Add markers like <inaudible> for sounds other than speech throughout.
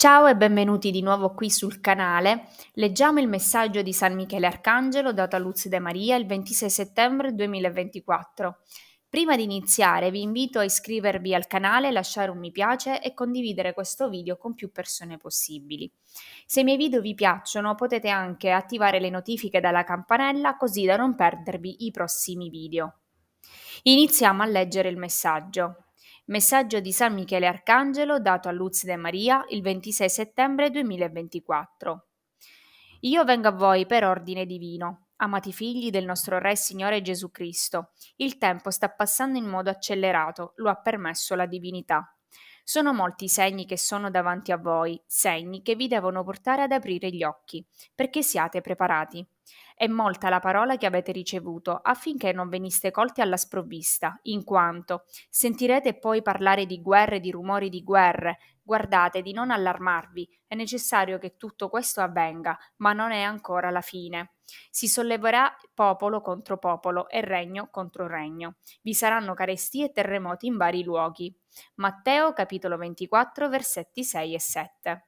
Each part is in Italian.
Ciao e benvenuti di nuovo qui sul canale. Leggiamo il messaggio di San Michele Arcangelo dato a Luz De Maria il 26 settembre 2024. Prima di iniziare vi invito a iscrivervi al canale, lasciare un mi piace e condividere questo video con più persone possibili. Se i miei video vi piacciono potete anche attivare le notifiche dalla campanella così da non perdervi i prossimi video. Iniziamo a leggere il messaggio. Messaggio di San Michele Arcangelo dato a Luz De Maria il 26 settembre 2024. Io vengo a voi per ordine divino. Amati figli del nostro Re Signore Gesù Cristo, il tempo sta passando in modo accelerato, lo ha permesso la divinità. Sono molti i segni che sono davanti a voi, segni che vi devono portare ad aprire gli occhi, perché siate preparati. È molta la parola che avete ricevuto, affinché non veniste colti alla sprovvista, in quanto sentirete poi parlare di guerre, di rumori di guerre, guardate di non allarmarvi, è necessario che tutto questo avvenga, ma non è ancora la fine. Si solleverà popolo contro popolo e regno contro regno. Vi saranno carestie e terremoti in vari luoghi. Matteo capitolo 24 versetti 6 e 7.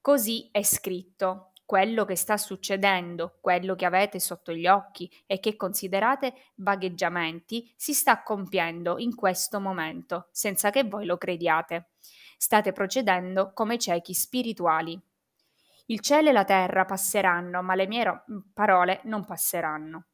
Così è scritto quello che sta succedendo, quello che avete sotto gli occhi e che considerate vagheggiamenti, si sta compiendo in questo momento, senza che voi lo crediate. State procedendo come ciechi spirituali. Il cielo e la terra passeranno, ma le mie mm, parole non passeranno.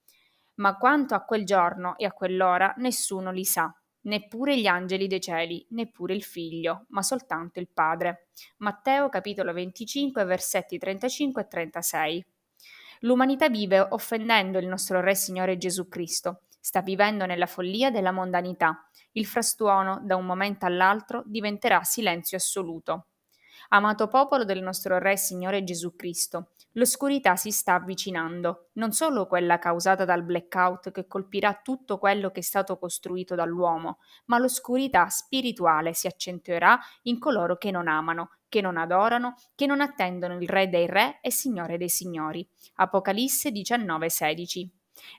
Ma quanto a quel giorno e a quell'ora nessuno li sa, neppure gli angeli dei cieli, neppure il figlio, ma soltanto il Padre. Matteo capitolo 25 versetti 35 e 36. L'umanità vive offendendo il nostro Re Signore Gesù Cristo, sta vivendo nella follia della mondanità. Il frastuono, da un momento all'altro, diventerà silenzio assoluto. Amato popolo del nostro Re Signore Gesù Cristo, l'oscurità si sta avvicinando, non solo quella causata dal blackout che colpirà tutto quello che è stato costruito dall'uomo, ma l'oscurità spirituale si accentuerà in coloro che non amano, che non adorano, che non attendono il Re dei Re e Signore dei Signori. Apocalisse 19:16.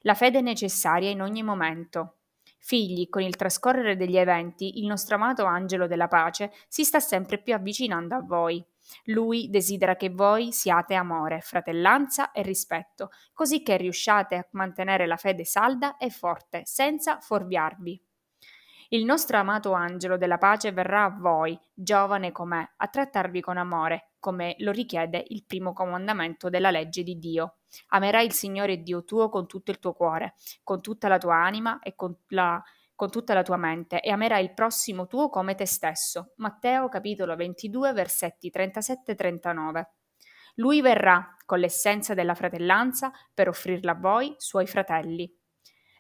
La fede è necessaria in ogni momento, Figli, con il trascorrere degli eventi, il nostro amato angelo della pace si sta sempre più avvicinando a voi. Lui desidera che voi siate amore, fratellanza e rispetto, così che riusciate a mantenere la fede salda e forte, senza forviarvi. Il nostro amato angelo della pace verrà a voi, giovane com'è, a trattarvi con amore, come lo richiede il primo comandamento della legge di Dio. Amerai il Signore Dio tuo con tutto il tuo cuore, con tutta la tua anima e con, la, con tutta la tua mente e amerai il prossimo tuo come te stesso. Matteo capitolo 22 versetti 37-39. Lui verrà con l'essenza della fratellanza per offrirla a voi, suoi fratelli.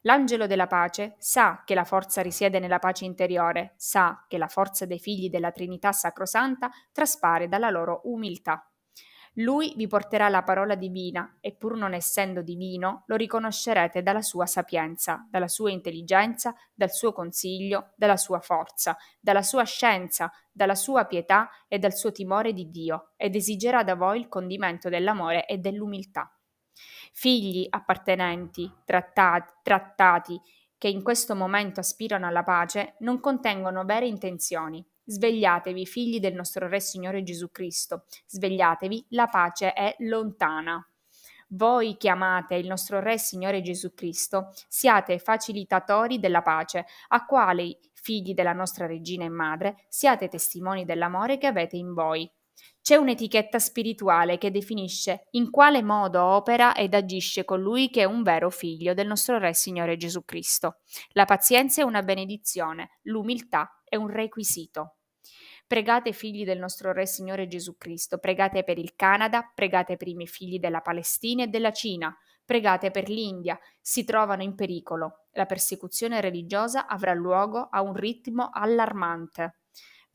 L'angelo della pace sa che la forza risiede nella pace interiore, sa che la forza dei figli della Trinità sacrosanta traspare dalla loro umiltà. Lui vi porterà la parola divina e pur non essendo divino lo riconoscerete dalla sua sapienza, dalla sua intelligenza, dal suo consiglio, dalla sua forza, dalla sua scienza, dalla sua pietà e dal suo timore di Dio ed esigerà da voi il condimento dell'amore e dell'umiltà. Figli appartenenti, trattati, trattati, che in questo momento aspirano alla pace, non contengono vere intenzioni. Svegliatevi, figli del nostro Re Signore Gesù Cristo, svegliatevi, la pace è lontana. Voi che amate il nostro Re Signore Gesù Cristo, siate facilitatori della pace, a quali, figli della nostra Regina e Madre, siate testimoni dell'amore che avete in voi. C'è un'etichetta spirituale che definisce in quale modo opera ed agisce colui che è un vero figlio del nostro Re Signore Gesù Cristo. La pazienza è una benedizione, l'umiltà è un requisito. Pregate figli del nostro Re Signore Gesù Cristo, pregate per il Canada, pregate per i miei figli della Palestina e della Cina, pregate per l'India, si trovano in pericolo. La persecuzione religiosa avrà luogo a un ritmo allarmante.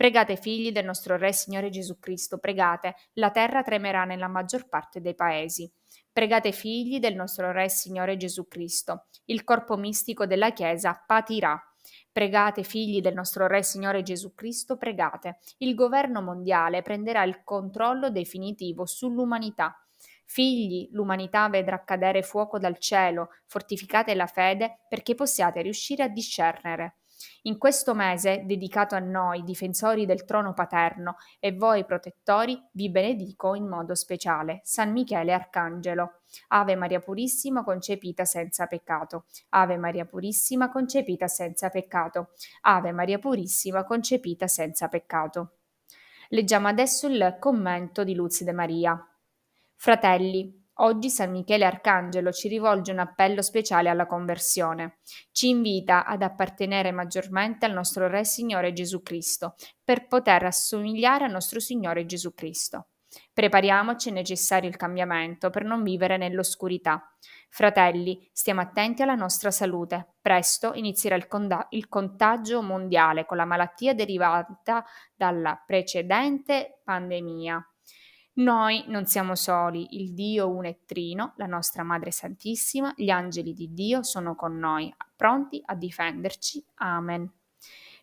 Pregate figli del nostro Re Signore Gesù Cristo, pregate, la terra tremerà nella maggior parte dei paesi. Pregate figli del nostro Re Signore Gesù Cristo, il corpo mistico della Chiesa patirà. Pregate figli del nostro Re Signore Gesù Cristo, pregate, il governo mondiale prenderà il controllo definitivo sull'umanità. Figli, l'umanità vedrà cadere fuoco dal cielo, fortificate la fede perché possiate riuscire a discernere. In questo mese, dedicato a noi, difensori del trono paterno, e voi, protettori, vi benedico in modo speciale. San Michele Arcangelo. Ave Maria Purissima, concepita senza peccato. Ave Maria Purissima, concepita senza peccato. Ave Maria Purissima, concepita senza peccato. Leggiamo adesso il commento di De Maria. Fratelli, Oggi San Michele Arcangelo ci rivolge un appello speciale alla conversione. Ci invita ad appartenere maggiormente al nostro Re Signore Gesù Cristo, per poter assomigliare al nostro Signore Gesù Cristo. Prepariamoci, è necessario il cambiamento per non vivere nell'oscurità. Fratelli, stiamo attenti alla nostra salute. Presto inizierà il, conda- il contagio mondiale con la malattia derivata dalla precedente pandemia. Noi non siamo soli, il Dio uno e trino, la nostra Madre Santissima, gli angeli di Dio sono con noi, pronti a difenderci. Amen.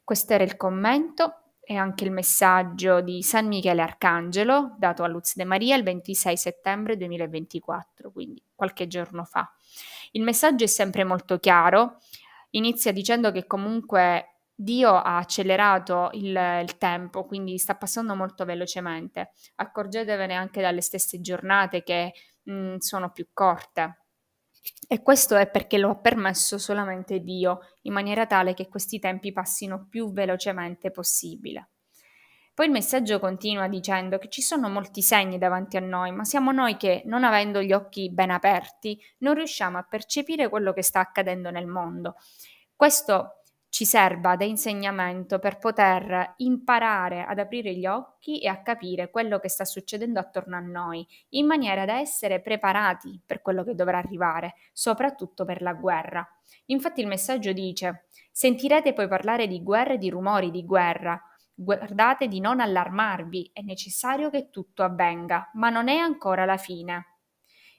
Questo era il commento e anche il messaggio di San Michele Arcangelo dato a Luz De Maria il 26 settembre 2024, quindi qualche giorno fa. Il messaggio è sempre molto chiaro, inizia dicendo che comunque Dio ha accelerato il, il, tempo, quindi sta passando molto velocemente. Accorgetevene anche dalle stesse giornate che mh, mm, sono più corte. E questo è perché lo ha permesso solamente Dio, in maniera tale che questi tempi passino più velocemente possibile. Poi il messaggio continua dicendo che ci sono molti segni davanti a noi, ma siamo noi che, non avendo gli occhi ben aperti, non riusciamo a percepire quello che sta accadendo nel mondo. Questo è ci serva da insegnamento per poter imparare ad aprire gli occhi e a capire quello che sta succedendo attorno a noi, in maniera da essere preparati per quello che dovrà arrivare, soprattutto per la guerra. Infatti il messaggio dice, sentirete poi parlare di guerra e di rumori di guerra, guardate di non allarmarvi, è necessario che tutto avvenga, ma non è ancora la fine.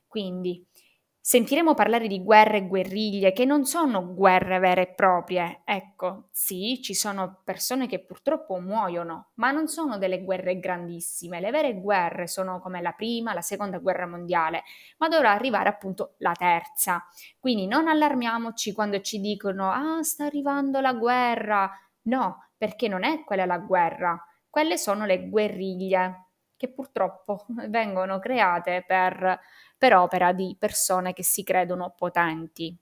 Quindi Sentiremo parlare di guerre e guerriglie che non sono guerre vere e proprie. Ecco, sì, ci sono persone che purtroppo muoiono, ma non sono delle guerre grandissime. Le vere guerre sono come la prima, la seconda guerra mondiale, ma dovrà arrivare appunto la terza. Quindi non allarmiamoci quando ci dicono "Ah, sta arrivando la guerra". No, perché non è quella la guerra. Quelle sono le guerriglie che purtroppo <laughs> vengono create per per opera di persone che si credono potenti.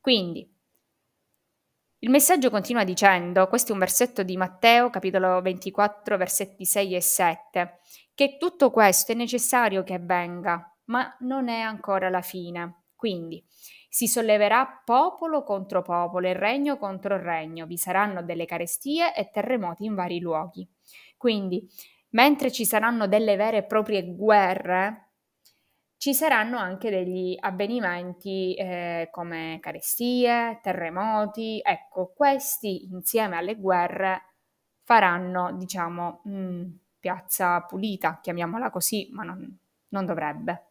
Quindi, il messaggio continua dicendo, questo è un versetto di Matteo, capitolo 24, versetti 6 e 7, che tutto questo è necessario che avvenga, ma non è ancora la fine. Quindi si solleverà popolo contro popolo e regno contro regno, vi saranno delle carestie e terremoti in vari luoghi. Quindi, mentre ci saranno delle vere e proprie guerre, ci saranno anche degli avvenimenti eh, come carestie, terremoti, ecco, questi insieme alle guerre faranno, diciamo, mh, mm, piazza pulita, chiamiamola così, ma non, non dovrebbe.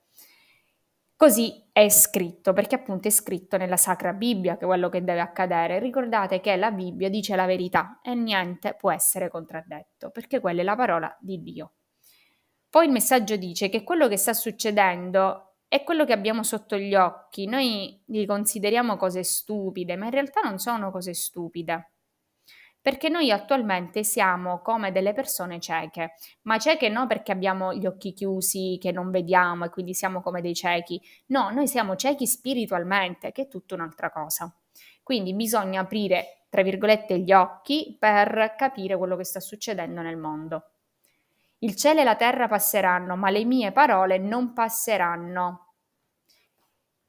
Così è scritto, perché appunto è scritto nella Sacra Bibbia che è quello che deve accadere. Ricordate che la Bibbia dice la verità e niente può essere contraddetto, perché quella è la parola di Dio. Poi il messaggio dice che quello che sta succedendo è quello che abbiamo sotto gli occhi. Noi li consideriamo cose stupide, ma in realtà non sono cose stupide. Perché noi attualmente siamo come delle persone cieche, ma cieche no perché abbiamo gli occhi chiusi, che non vediamo e quindi siamo come dei ciechi. No, noi siamo ciechi spiritualmente, che è tutta un'altra cosa. Quindi bisogna aprire, tra virgolette, gli occhi per capire quello che sta succedendo nel mondo. Il cielo e la terra passeranno, ma le mie parole non passeranno.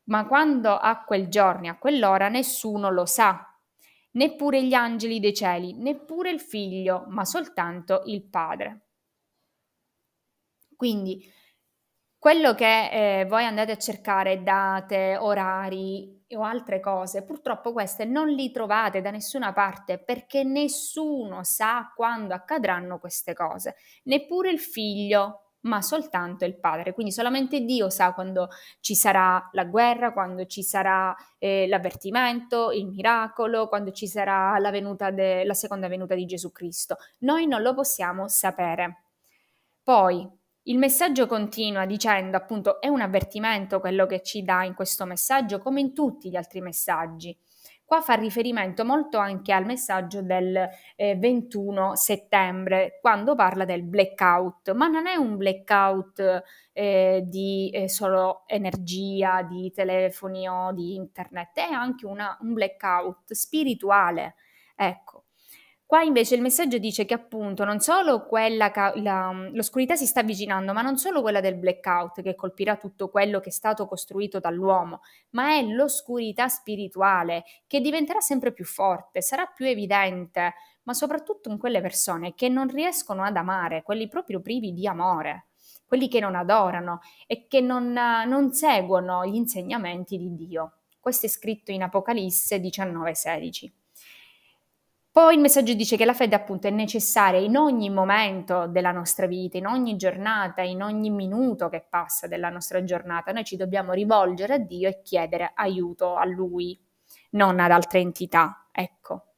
Ma quando a quel giorno e a quell'ora nessuno lo sa, neppure gli angeli dei cieli, neppure il figlio, ma soltanto il Padre. Quindi quello che eh, voi andate a cercare, date, orari o altre cose, purtroppo queste non li trovate da nessuna parte perché nessuno sa quando accadranno queste cose, neppure il figlio ma soltanto il Padre. Quindi solamente Dio sa quando ci sarà la guerra, quando ci sarà eh, l'avvertimento, il miracolo, quando ci sarà la, de- la seconda venuta di Gesù Cristo. Noi non lo possiamo sapere. Poi, il messaggio continua dicendo appunto è un avvertimento quello che ci dà in questo messaggio come in tutti gli altri messaggi. Qua fa riferimento molto anche al messaggio del eh, 21 settembre quando parla del blackout, ma non è un blackout eh, di eh, solo energia, di telefoni o di internet, è anche una, un blackout spirituale. Ecco, Qua invece il messaggio dice che appunto non solo quella la, mm, l'oscurità si sta avvicinando, ma non solo quella del blackout che colpirà tutto quello che è stato costruito dall'uomo, ma è l'oscurità spirituale che diventerà sempre più forte, sarà più evidente, ma soprattutto in quelle persone che non riescono ad amare, quelli proprio privi di amore, quelli che non adorano e che non, eh, non seguono gli insegnamenti di Dio. Questo è scritto in Apocalisse 19:16. Poi il messaggio dice che la fede appunto è necessaria in ogni momento della nostra vita, in ogni giornata, in ogni minuto che passa della nostra giornata. Noi ci dobbiamo rivolgere a Dio e chiedere aiuto a Lui, non ad altre entità. Ecco.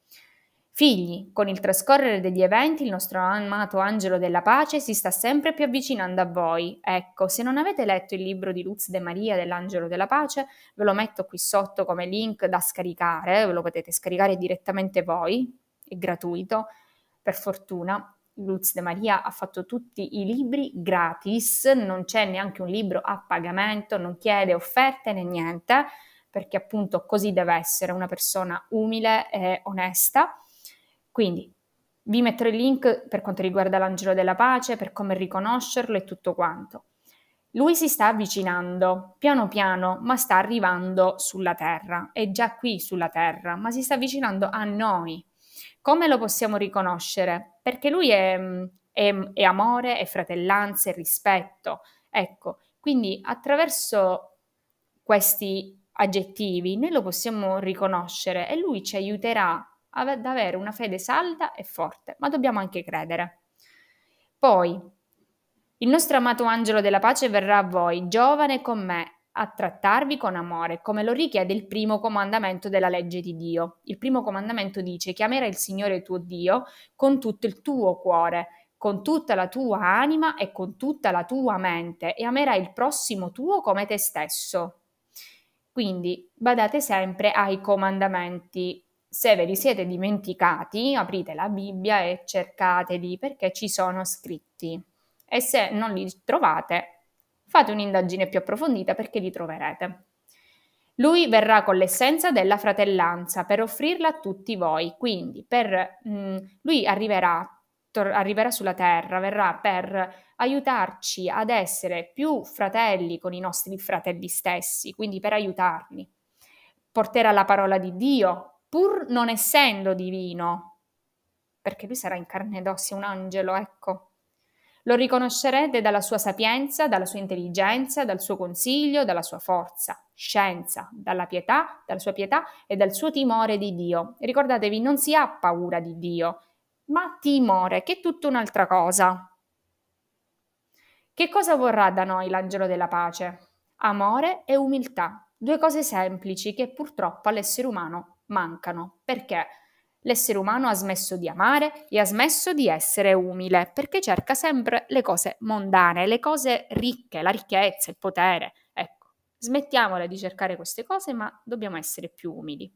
Figli, con il trascorrere degli eventi il nostro amato angelo della pace si sta sempre più avvicinando a voi. Ecco, se non avete letto il libro di Luz De Maria dell'angelo della pace, ve lo metto qui sotto come link da scaricare, ve lo potete scaricare direttamente voi, è gratuito, per fortuna. Luz De Maria ha fatto tutti i libri gratis, non c'è neanche un libro a pagamento, non chiede offerte né niente, perché appunto così deve essere una persona umile e onesta. Quindi vi metterò il link per quanto riguarda l'angelo della pace, per come riconoscerlo e tutto quanto. Lui si sta avvicinando piano piano, ma sta arrivando sulla terra, è già qui sulla terra, ma si sta avvicinando a noi, come lo possiamo riconoscere? Perché lui è, mm, è, è amore, è fratellanza, è rispetto. Ecco, quindi attraverso questi aggettivi noi lo possiamo riconoscere e lui ci aiuterà ad avere una fede salda e forte, ma dobbiamo anche credere. Poi, il nostro amato angelo della pace verrà a voi, giovane con me, a trattarvi con amore, come lo richiede il primo comandamento della legge di Dio. Il primo comandamento dice chiamerai il Signore tuo Dio con tutto il tuo cuore, con tutta la tua anima e con tutta la tua mente e amerai il prossimo tuo come te stesso. Quindi badate sempre ai comandamenti. Se ve li siete dimenticati, aprite la Bibbia e cercateli perché ci sono scritti. E se non li trovate, Fate un'indagine più approfondita perché li troverete. Lui verrà con l'essenza della fratellanza per offrirla a tutti voi, quindi per, mh, mm, lui arriverà, tor- arriverà sulla terra, verrà per aiutarci ad essere più fratelli con i nostri fratelli stessi, quindi per aiutarli. Porterà la parola di Dio, pur non essendo divino, perché lui sarà in carne ed ossa, un angelo, ecco. Lo riconoscerete dalla sua sapienza, dalla sua intelligenza, dal suo consiglio, dalla sua forza, scienza, dalla pietà, dalla sua pietà e dal suo timore di Dio. Ricordatevi, non si ha paura di Dio, ma timore, che è tutta un'altra cosa. Che cosa vorrà da noi l'angelo della pace? Amore e umiltà, due cose semplici che purtroppo all'essere umano mancano. Perché? L'essere umano ha smesso di amare e ha smesso di essere umile perché cerca sempre le cose mondane, le cose ricche, la ricchezza, il potere. Ecco, smettiamola di cercare queste cose, ma dobbiamo essere più umili.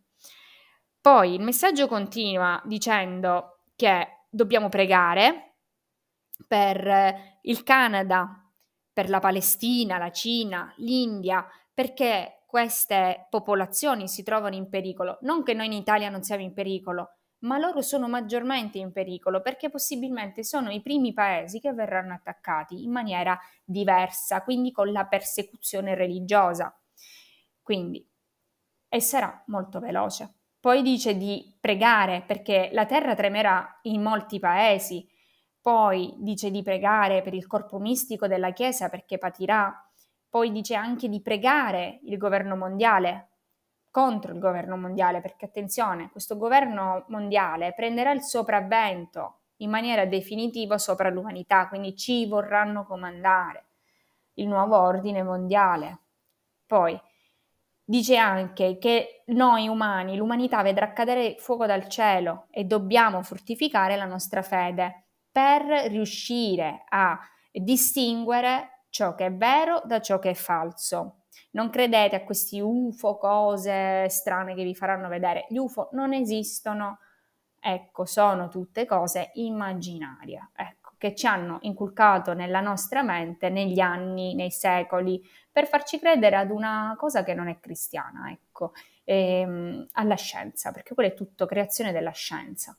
Poi il messaggio continua dicendo che dobbiamo pregare per eh, il Canada, per la Palestina, la Cina, l'India, perché queste popolazioni si trovano in pericolo. Non che noi in Italia non siamo in pericolo, ma loro sono maggiormente in pericolo perché possibilmente sono i primi paesi che verranno attaccati in maniera diversa, quindi con la persecuzione religiosa. Quindi, e sarà molto veloce. Poi dice di pregare perché la terra tremerà in molti paesi. Poi dice di pregare per il corpo mistico della Chiesa perché patirà. Poi dice anche di pregare il governo mondiale contro il governo mondiale, perché attenzione, questo governo mondiale prenderà il sopravvento in maniera definitiva sopra l'umanità, quindi ci vorranno comandare il nuovo ordine mondiale. Poi dice anche che noi umani, l'umanità vedrà cadere fuoco dal cielo e dobbiamo fortificare la nostra fede per riuscire a distinguere ciò che è vero da ciò che è falso. Non credete a questi UFO, cose strane che vi faranno vedere. Gli UFO non esistono, ecco, sono tutte cose immaginarie, ecco, che ci hanno inculcato nella nostra mente negli anni, nei secoli, per farci credere ad una cosa che non è cristiana, ecco, ehm, alla scienza, perché quella è tutto creazione della scienza.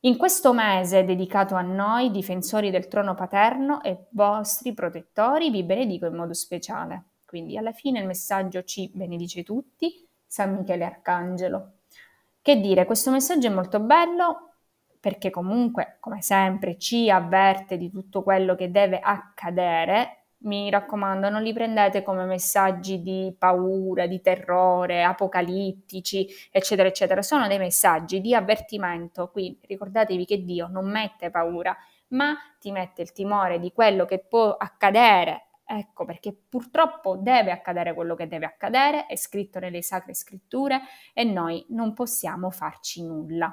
In questo mese dedicato a noi, difensori del trono paterno e vostri protettori, vi benedico in modo speciale. Quindi alla fine il messaggio ci benedice tutti, San Michele Arcangelo. Che dire, questo messaggio è molto bello perché comunque, come sempre, ci avverte di tutto quello che deve accadere. Mi raccomando, non li prendete come messaggi di paura, di terrore, apocalittici, eccetera, eccetera. Sono dei messaggi di avvertimento. Quindi ricordatevi che Dio non mette paura, ma ti mette il timore di quello che può accadere Ecco perché purtroppo deve accadere quello che deve accadere, è scritto nelle sacre scritture e noi non possiamo farci nulla.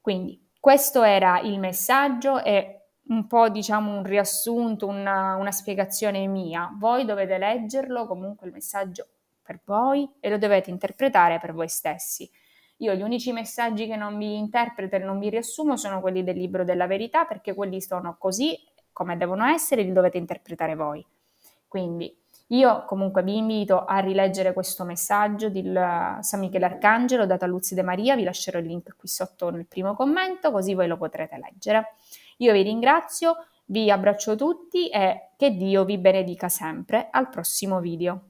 Quindi questo era il messaggio e un po' diciamo un riassunto, una, una spiegazione mia. Voi dovete leggerlo comunque il messaggio per voi e lo dovete interpretare per voi stessi. Io gli unici messaggi che non vi interpreto e non vi riassumo sono quelli del libro della verità perché quelli sono così come devono essere, li dovete interpretare voi. Quindi io comunque vi invito a rileggere questo messaggio di eh, San Michele Arcangelo dato a Luzzi De Maria, vi lascerò il link qui sotto nel primo commento così voi lo potrete leggere. Io vi ringrazio, vi abbraccio tutti e che Dio vi benedica sempre. Al prossimo video.